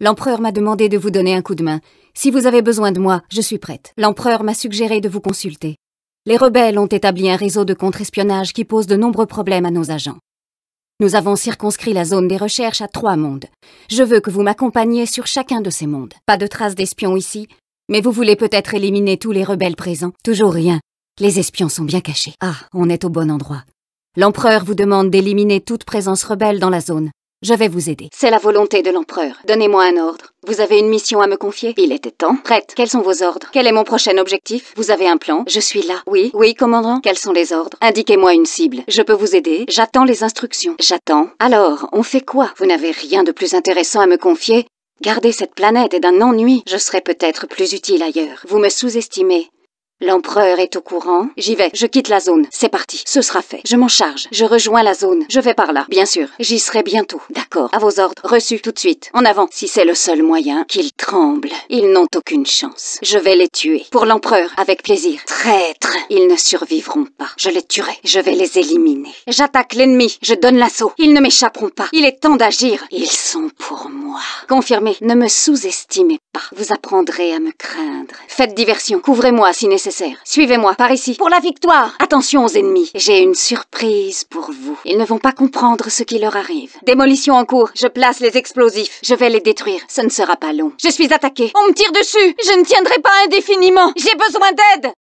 L'empereur m'a demandé de vous donner un coup de main. Si vous avez besoin de moi, je suis prête. L'empereur m'a suggéré de vous consulter. Les rebelles ont établi un réseau de contre-espionnage qui pose de nombreux problèmes à nos agents. Nous avons circonscrit la zone des recherches à trois mondes. Je veux que vous m'accompagniez sur chacun de ces mondes. Pas de traces d'espions ici, mais vous voulez peut-être éliminer tous les rebelles présents. Toujours rien. Les espions sont bien cachés. Ah, on est au bon endroit. L'empereur vous demande d'éliminer toute présence rebelle dans la zone. Je vais vous aider. C'est la volonté de l'empereur. Donnez-moi un ordre. Vous avez une mission à me confier Il était temps. Prête. Quels sont vos ordres Quel est mon prochain objectif Vous avez un plan Je suis là. Oui, oui, commandant. Quels sont les ordres Indiquez-moi une cible. Je peux vous aider. J'attends les instructions. J'attends. Alors, on fait quoi Vous n'avez rien de plus intéressant à me confier Garder cette planète est d'un ennui. Je serais peut-être plus utile ailleurs. Vous me sous-estimez. L'empereur est au courant. J'y vais. Je quitte la zone. C'est parti. Ce sera fait. Je m'en charge. Je rejoins la zone. Je vais par là. Bien sûr. J'y serai bientôt. D'accord. À vos ordres. Reçu tout de suite. En avant. Si c'est le seul moyen, qu'ils tremblent. Ils n'ont aucune chance. Je vais les tuer. Pour l'empereur. Avec plaisir. Traître. Ils ne survivront pas. Je les tuerai. Je vais les éliminer. J'attaque l'ennemi. Je donne l'assaut. Ils ne m'échapperont pas. Il est temps d'agir. Ils sont pour moi. Confirmez. ne me sous-estimez pas. Vous apprendrez à me craindre. Faites diversion, couvrez-moi si nécessaire. Suivez-moi, par ici, pour la victoire. Attention aux ennemis, j'ai une surprise pour vous. Ils ne vont pas comprendre ce qui leur arrive. Démolition en cours, je place les explosifs. Je vais les détruire, ce ne sera pas long. Je suis attaqué, on me tire dessus. Je ne tiendrai pas indéfiniment. J'ai besoin d'aide.